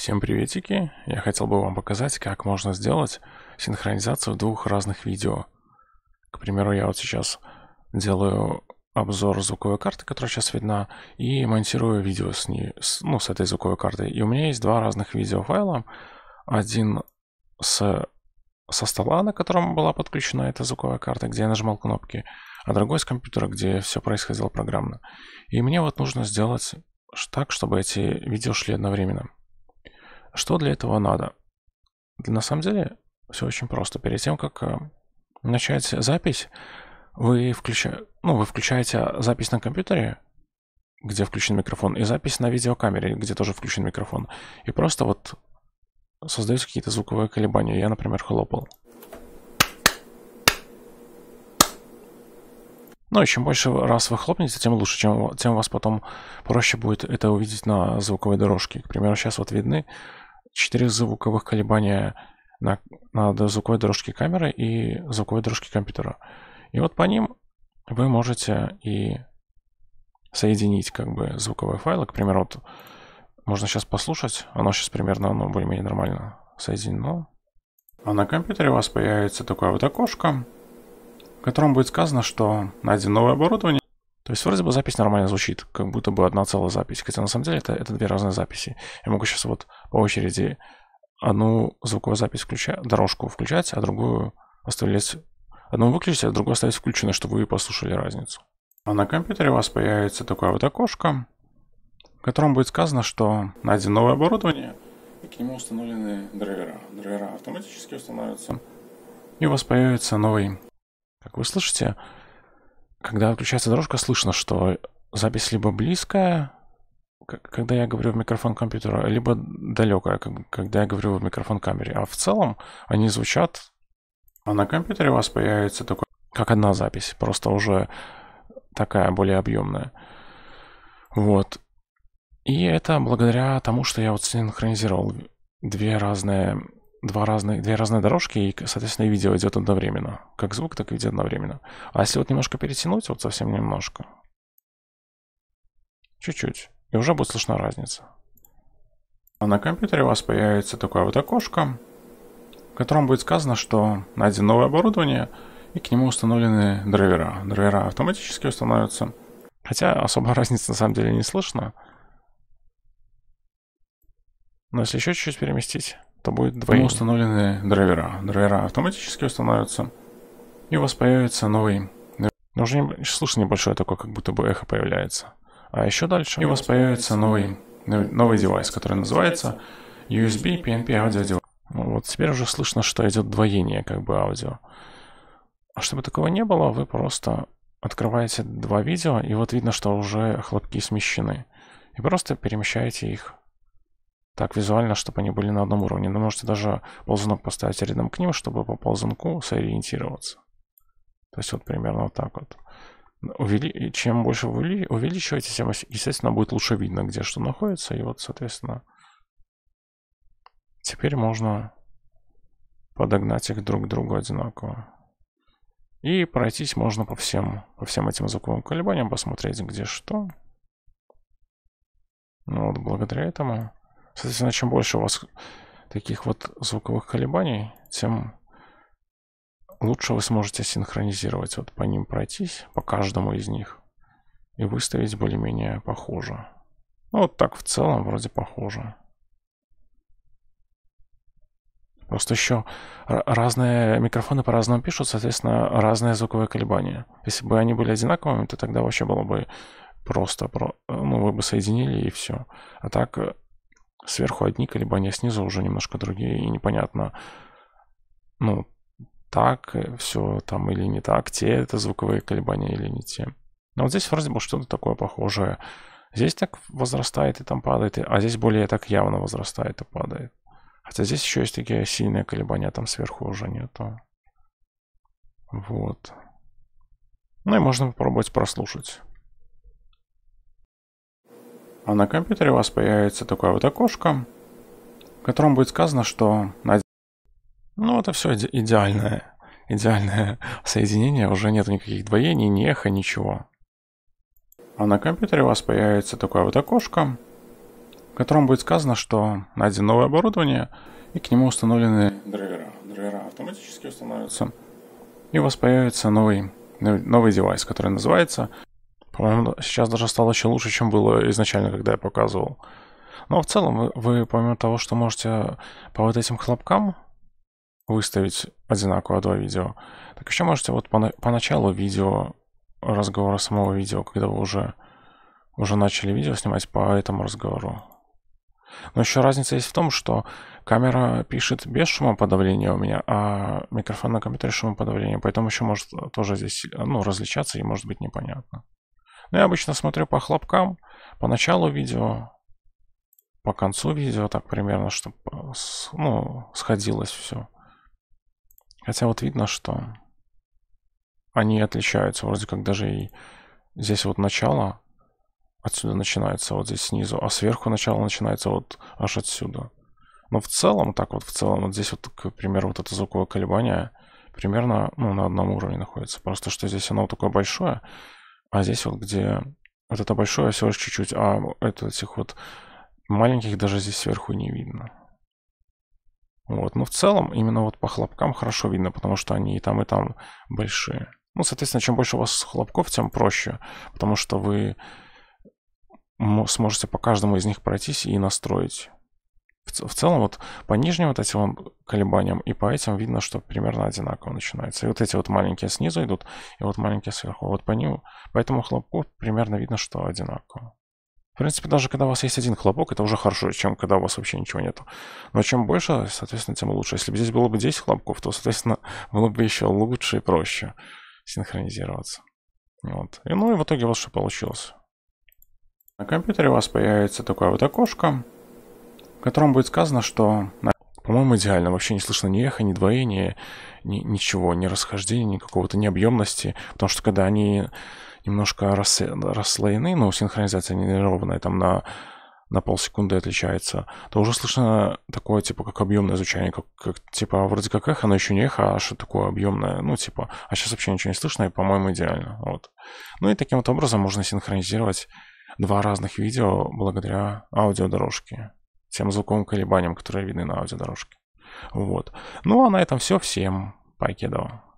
Всем приветики! Я хотел бы вам показать, как можно сделать синхронизацию двух разных видео. К примеру, я вот сейчас делаю обзор звуковой карты, которая сейчас видна, и монтирую видео с ней, с, ну, с этой звуковой картой. И у меня есть два разных видеофайла. Один с, со стола, на котором была подключена эта звуковая карта, где я нажимал кнопки, а другой с компьютера, где все происходило программно. И мне вот нужно сделать так, чтобы эти видео шли одновременно. Что для этого надо? На самом деле все очень просто. Перед тем, как э, начать запись, вы, включа... ну, вы включаете запись на компьютере, где включен микрофон, и запись на видеокамере, где тоже включен микрофон. И просто вот создаются какие-то звуковые колебания. Я, например, хлопал. Ну и чем больше раз вы хлопнете, тем лучше, чем, тем у вас потом проще будет это увидеть на звуковой дорожке. К примеру, сейчас вот видны 4 звуковых колебания на, на звуковой дорожке камеры и звуковой дорожке компьютера. И вот по ним вы можете и соединить как бы звуковые файлы. К примеру, вот можно сейчас послушать. Оно сейчас примерно оно ну, более-менее нормально соединено. А на компьютере у вас появится такое вот окошко, в котором будет сказано, что найдено новое оборудование. То есть вроде бы запись нормально звучит, как будто бы одна целая запись, хотя на самом деле это, это две разные записи. Я могу сейчас вот по очереди одну звуковую запись включать, дорожку включать, а другую оставлять, одну выключить, а другую оставить включенной, чтобы вы послушали разницу. А на компьютере у вас появится такое вот окошко, в котором будет сказано, что найдено новое оборудование, и к нему установлены драйвера. Драйвера автоматически устанавливаются. И у вас появится новый, как вы слышите, когда включается дорожка, слышно, что запись либо близкая, когда я говорю в микрофон компьютера, либо далекая, когда я говорю в микрофон камеры. А в целом они звучат, а на компьютере у вас появится такой, как одна запись, просто уже такая более объемная. Вот. И это благодаря тому, что я вот синхронизировал две разные два разные, две разные дорожки, и, соответственно, и видео идет одновременно. Как звук, так и видео одновременно. А если вот немножко перетянуть, вот совсем немножко, чуть-чуть, и уже будет слышна разница. А на компьютере у вас появится такое вот окошко, в котором будет сказано, что найдено новое оборудование, и к нему установлены драйвера. Драйвера автоматически установятся, хотя особо разницы на самом деле не слышно. Но если еще чуть-чуть переместить то будет двойник. Мы установлены драйвера. Драйвера автоматически устанавливаются И у вас появится новый... Но ну, уже не... слышно небольшое такое, как будто бы эхо появляется. А еще дальше и у вас появится новый, новый девайс, который называется USB PNP Audio Device. Ну, вот теперь уже слышно, что идет двоение как бы аудио. А чтобы такого не было, вы просто открываете два видео, и вот видно, что уже хлопки смещены. И просто перемещаете их так визуально, чтобы они были на одном уровне. Но можете даже ползунок поставить рядом к ним, чтобы по ползунку сориентироваться. То есть вот примерно вот так вот. Увели... Чем больше вы увеличиваете, тем, естественно, будет лучше видно, где что находится. И вот, соответственно, теперь можно подогнать их друг к другу одинаково. И пройтись можно по всем, по всем этим звуковым колебаниям, посмотреть, где что. Ну вот, благодаря этому Соответственно, чем больше у вас таких вот звуковых колебаний, тем лучше вы сможете синхронизировать, вот по ним пройтись, по каждому из них, и выставить более-менее похоже. Ну, вот так в целом вроде похоже. Просто еще разные микрофоны по-разному пишут, соответственно, разные звуковые колебания. Если бы они были одинаковыми, то тогда вообще было бы просто, ну, вы бы соединили и все. А так э, сверху одни колебания, снизу уже немножко другие, и непонятно, ну, так э, все там или не так, те это звуковые колебания или не те. Но вот здесь вроде бы что-то такое похожее. Здесь так возрастает и там падает, а здесь более так явно возрастает и падает. Хотя здесь еще есть такие сильные колебания, там сверху уже нету. Вот. Ну и можно попробовать прослушать. А на компьютере у вас появится такое вот окошко, в котором будет сказано, что... Ну, это все иде идеальное, идеальное соединение, уже нет никаких двоений, ни эхо, ничего. А на компьютере у вас появится такое вот окошко, в котором будет сказано, что найдено новое оборудование, и к нему установлены драйвера. Драйвера автоматически устанавливаются, и у вас появится новый, новый девайс, который называется по-моему, сейчас даже стало еще лучше, чем было изначально, когда я показывал. Но ну, а в целом вы, помимо того, что можете по вот этим хлопкам выставить одинаково два видео, так еще можете вот по, по началу видео, разговора самого видео, когда вы уже, уже начали видео снимать по этому разговору. Но еще разница есть в том, что камера пишет без шумоподавления у меня, а микрофон на компьютере шумоподавление, поэтому еще может тоже здесь ну, различаться и может быть непонятно. Но ну, я обычно смотрю по хлопкам, по началу видео, по концу видео, так примерно, чтобы э, ну, сходилось все. Хотя вот видно, что они отличаются. Вроде как даже и здесь вот начало отсюда начинается, вот здесь снизу, а сверху начало начинается вот аж отсюда. Но в целом, так вот в целом, вот здесь вот, к примеру, вот это звуковое колебание примерно ну, на одном уровне находится. Просто что здесь оно такое большое, а здесь вот, где вот это большое, всего лишь чуть-чуть. А это этих вот маленьких даже здесь сверху не видно. Вот, но в целом именно вот по хлопкам хорошо видно, потому что они и там, и там большие. Ну, соответственно, чем больше у вас хлопков, тем проще, потому что вы сможете по каждому из них пройтись и настроить в целом вот по нижним вот этим вот колебаниям и по этим видно, что примерно одинаково начинается. И вот эти вот маленькие снизу идут, и вот маленькие сверху. Вот по ним, по этому хлопку примерно видно, что одинаково. В принципе, даже когда у вас есть один хлопок, это уже хорошо, чем когда у вас вообще ничего нету. Но чем больше, соответственно, тем лучше. Если бы здесь было бы 10 хлопков, то, соответственно, было бы еще лучше и проще синхронизироваться. Вот. И ну и в итоге вот что получилось. На компьютере у вас появится такое вот окошко, в котором будет сказано, что, по-моему, идеально. Вообще не слышно ни эха, ни двоения, ни, ничего, ни расхождения, ни какого-то необъемности. Потому что когда они немножко рас, расслоены, но ну, синхронизация не ровная, там на, на полсекунды отличается, то уже слышно такое, типа, как объемное звучание, как, как типа, вроде как эхо, но еще не эхо, а что такое объемное, ну, типа, а сейчас вообще ничего не слышно, и, по-моему, идеально, вот. Ну и таким вот образом можно синхронизировать два разных видео благодаря аудиодорожке тем звуковым колебаниям, которые видны на аудиодорожке. Вот. Ну а на этом все. Всем покедова.